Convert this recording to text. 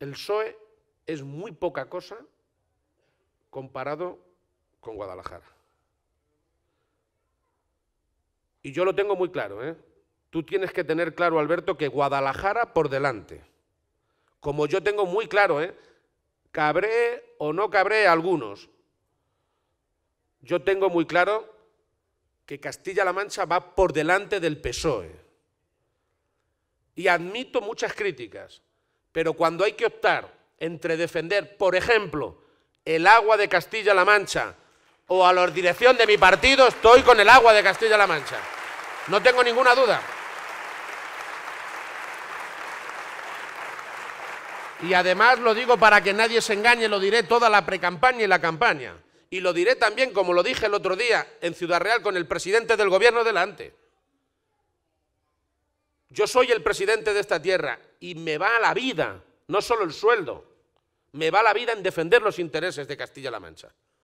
El PSOE es muy poca cosa comparado con Guadalajara. Y yo lo tengo muy claro, ¿eh? Tú tienes que tener claro, Alberto, que Guadalajara por delante. Como yo tengo muy claro, ¿eh? Cabré o no cabré algunos. Yo tengo muy claro que Castilla-La Mancha va por delante del PSOE. Y admito muchas críticas, pero cuando hay que optar entre defender, por ejemplo, el agua de Castilla-La Mancha o a la dirección de mi partido, estoy con el agua de Castilla-La Mancha. No tengo ninguna duda. Y además lo digo para que nadie se engañe, lo diré toda la precampaña y la campaña. Y lo diré también, como lo dije el otro día en Ciudad Real, con el presidente del gobierno delante. Yo soy el presidente de esta tierra y me va la vida, no solo el sueldo, me va la vida en defender los intereses de Castilla-La Mancha.